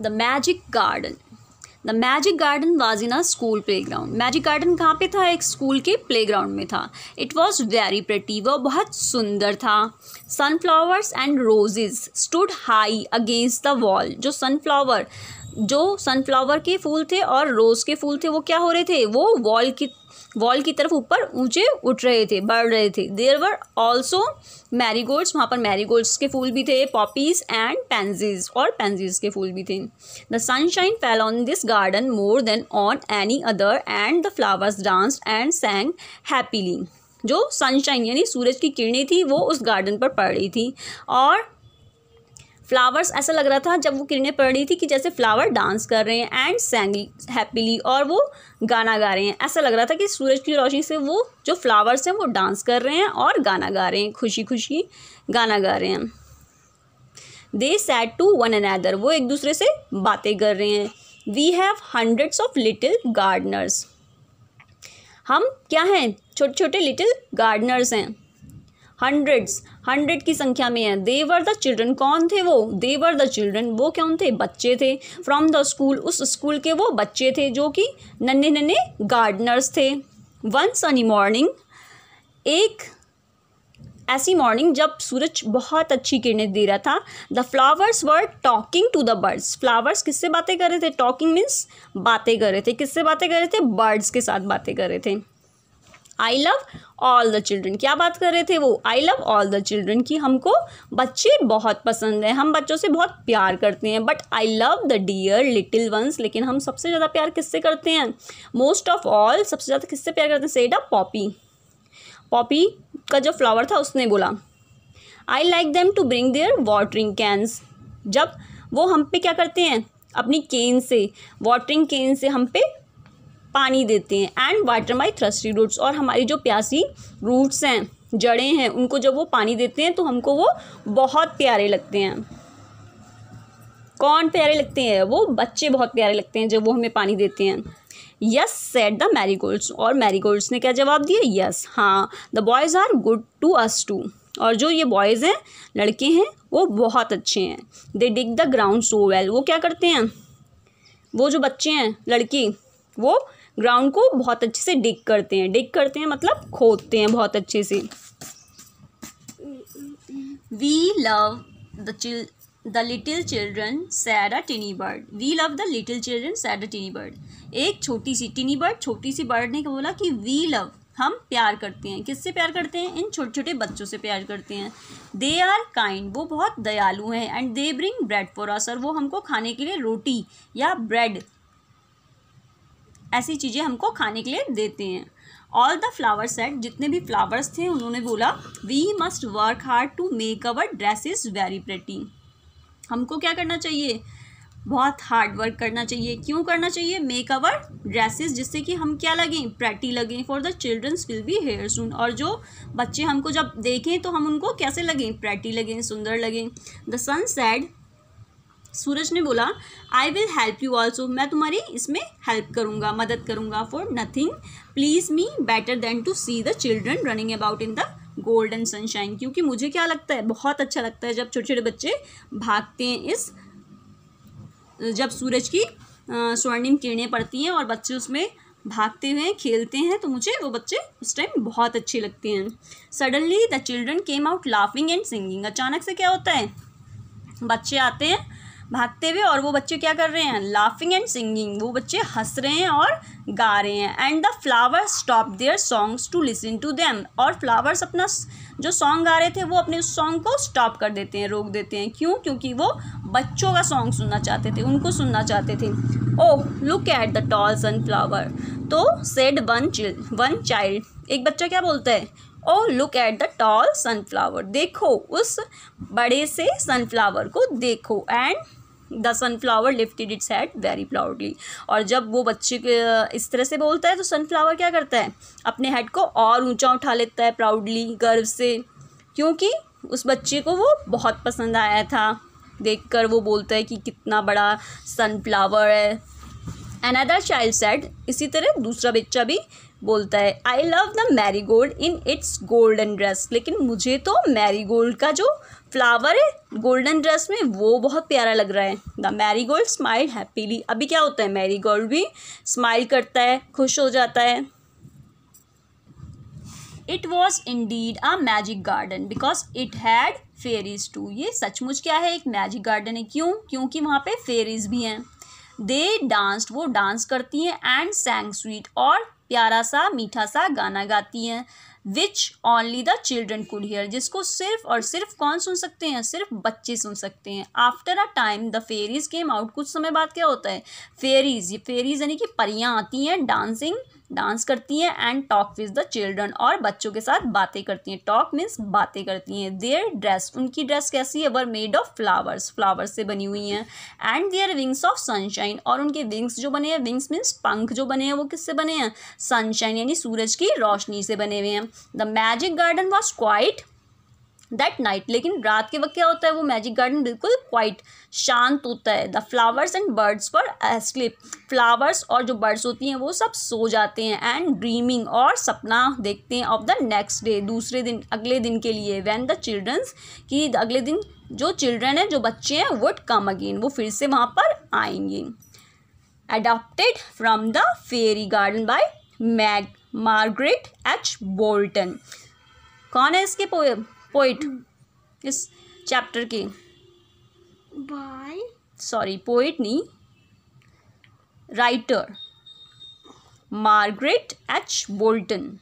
The magic garden the magic garden was in a school playground magic garden कहाँ पे था एक school के प्ले ग्राउंड में था इट वॉज वेरी प्रटी वह बहुत सुंदर था sunflowers and roses stood high against the wall जो सनफ्लावर जो सनफ्लावर के फूल थे और रोज़ के फूल थे वो क्या हो रहे थे वो वॉल की वॉल की तरफ ऊपर ऊंचे उठ रहे थे बढ़ रहे थे देर वर ऑल्सो मैरीगोल्ड्स वहाँ पर मैरीगोल्ड्स के फूल भी थे पॉपीज एंड पेंजीज और पेंजीज के फूल भी थे the sunshine fell on this garden more than on any other and the flowers dance and sang happily जो सनशाइन यानी सूरज की किरणें थी वो उस गार्डन पर पड़ रही थी और फ्लावर्स ऐसा लग रहा था जब वो किरणें पड़ रही थी कि जैसे फ्लावर डांस कर रहे हैं एंड सैंग हैप्पीली और वो गाना गा रहे हैं ऐसा लग रहा था कि सूरज की रोशनी से वो जो फ्लावर्स हैं वो डांस कर रहे हैं और गाना गा रहे हैं खुशी खुशी गाना गा रहे हैं they said to one another वो एक दूसरे से बातें कर रहे हैं we have hundreds of little gardeners हम क्या हैं छोटे छोटे लिटिल गार्डनर्स हैं हंड्रेड्स हंड्रेड की संख्या में है देवर द चिल्ड्रन कौन थे वो देवर द चिल्ड्रन वो कौन थे बच्चे थे फ्रॉम द स्कूल उस स्कूल के वो बच्चे थे जो कि नन्हे नन्हे गार्डनर्स थे वन सनी मॉर्निंग एक ऐसी मॉर्निंग जब सूरज बहुत अच्छी किरणें दे रहा था the flowers were talking to the birds flowers किससे बातें कर रहे थे टॉकिंग मीन्स बातें कर रहे थे किससे बातें कर रहे थे बर्ड्स के साथ बातें कर रहे थे I love all the children क्या बात कर रहे थे वो I love all the children कि हमको बच्चे बहुत पसंद हैं हम बच्चों से बहुत प्यार करते हैं but I love the dear little ones लेकिन हम सबसे ज़्यादा प्यार किससे करते हैं मोस्ट ऑफ ऑल सबसे ज़्यादा किससे प्यार करते हैं अ पॉपी पॉपी का जो फ्लावर था उसने बोला I like them to bring their watering cans जब वो हम पे क्या करते हैं अपनी केन से वाटरिंग केन से हम पे पानी देते हैं and water my thirsty roots और हमारी जो प्यासी रूट्स हैं जड़ें हैं उनको जब वो पानी देते हैं तो हमको वो बहुत प्यारे लगते हैं कौन प्यारे लगते हैं वो बच्चे बहुत प्यारे लगते हैं जब वो हमें पानी देते हैं यस सेट द मैरीगोल्ड्स और मैरीगोल्ड्स ने क्या जवाब दिया यस yes, हाँ the boys are good to us too और जो ये बॉयज़ हैं लड़के हैं वो बहुत अच्छे हैं they dig the ground so well वो क्या करते हैं वो जो बच्चे हैं लड़की वो ग्राउंड को बहुत अच्छे से डिग करते हैं डिग करते हैं मतलब खोदते हैं बहुत अच्छे से we love the the little children said a tiny bird we love the little children said a tiny bird एक छोटी सी टिनी बर्ड छोटी सी बर्ड ने बोला कि वी लव हम प्यार करते हैं किससे प्यार करते हैं इन छोटे छोटे बच्चों से प्यार करते हैं दे आर काइंड वो बहुत दयालु हैं and they bring bread for us और वो हमको खाने के लिए रोटी या ब्रेड ऐसी चीज़ें हमको खाने के लिए देते हैं ऑल द फ्लावर सेट जितने भी फ्लावर्स थे उन्होंने बोला we must work hard to make our dresses very pretty हमको क्या करना चाहिए बहुत हार्ड वर्क करना चाहिए क्यों करना चाहिए मेक अवर ड्रेसेस जिससे कि हम क्या लगें प्रैटी लगें for the childrens will be here soon और जो बच्चे हमको जब देखें तो हम उनको कैसे लगें प्रैटी लगें सुंदर लगें द सन सैड सूरज ने बोला I will help you also मैं तुम्हारी इसमें हेल्प करूँगा मदद करूँगा for nothing please me better than to see the children running about in the golden sunshine क्योंकि मुझे क्या लगता है बहुत अच्छा लगता है जब छोटे छोटे बच्चे भागते हैं इस जब सूरज की स्वर्णिम किरणें पड़ती हैं और बच्चे उसमें भागते हुए खेलते हैं तो मुझे वो बच्चे उस टाइम बहुत अच्छे लगते हैं suddenly the children came out laughing and singing अचानक से क्या होता है बच्चे आते हैं भागते हुए और वो बच्चे क्या कर रहे हैं लाफिंग एंड सिंगिंग वो बच्चे हंस रहे हैं और गा रहे हैं and the flowers stop their songs to listen to them और फ्लावर्स अपना जो सॉन्ग गा रहे थे वो अपने उस सॉन्ग को स्टॉप कर देते हैं रोक देते हैं क्यों क्योंकि वो बच्चों का सॉन्ग सुनना चाहते थे उनको सुनना चाहते थे oh look at the tall sunflower तो said one child one child एक बच्चा क्या बोलता है oh look at the tall sunflower देखो उस बड़े से सनफ्लावर को देखो and the sunflower lifted its head very proudly और जब वो बच्चे के इस तरह से बोलता है तो सनफ्लावर क्या करता है अपने हेड को और ऊंचा उठा लेता है प्राउडली गर्व से क्योंकि उस बच्चे को वो बहुत पसंद आया था देखकर वो बोलता है कि कितना बड़ा सनफ्लावर है अनदर चाइल्ड सेड इसी तरह दूसरा बच्चा भी बोलता है I love the marigold in its golden dress लेकिन मुझे तो मैरी गोल्ड का जो फ्लावर है गोल्डन ड्रेस में वो बहुत प्यारा लग रहा है the marigold smiled happily अभी क्या होता है मैरी गोल्ड भी स्माइल करता है खुश हो जाता है it was indeed a magic garden because it had fairies too ये सचमुच क्या है एक मैजिक गार्डन है क्यों क्योंकि वहाँ पे फेरीज भी हैं दे डांस्ड वो डांस करती हैं एंड सैंग स्वीट और प्यारा सा मीठा सा गाना गाती हैं which only the children could hear जिसको सिर्फ और सिर्फ कौन सुन सकते हैं सिर्फ बच्चे सुन सकते हैं after a time the fairies came out कुछ समय बाद क्या होता है फेरीज ये फेरीज यानी कि परियाँ आती हैं डांसिंग डांस करती हैं and talk with the children और बच्चों के साथ बातें करती हैं टॉक मीन्स बातें करती हैं देयर ड्रेस उनकी ड्रेस कैसी है were made of flowers flowers से बनी हुई हैं and their wings of sunshine और उनके विंग्स जो बने हैं विंग्स मीन्स पंख जो बने हैं वो किससे बने हैं सनशाइन यानी सूरज की रोशनी से बने हुए हैं the magic garden was quiet that night लेकिन रात के वक्त क्या होता है वो मैजिक गार्डन बिल्कुल क्वाइट शांत होता है द फ्लावर्स एंड बर्ड्स पर स्लिप फ्लावर्स और जो बर्ड्स होती हैं वो सब सो जाते हैं एंड ड्रीमिंग और सपना देखते हैं ऑफ द नेक्स्ट डे दूसरे दिन अगले दिन के लिए वैन द चिल्ड्रंस कि अगले दिन जो चिल्ड्रन हैं जो बच्चे हैं वुड कम अगेन वो फिर से वहाँ पर आएंगे adapted from the fairy garden by मैग Margaret एच बोल्टन कौन है इसके पोइट hmm. इस चैप्टर के बाय सॉरी पोइट नहीं राइटर मार्गरेट एच बोल्टन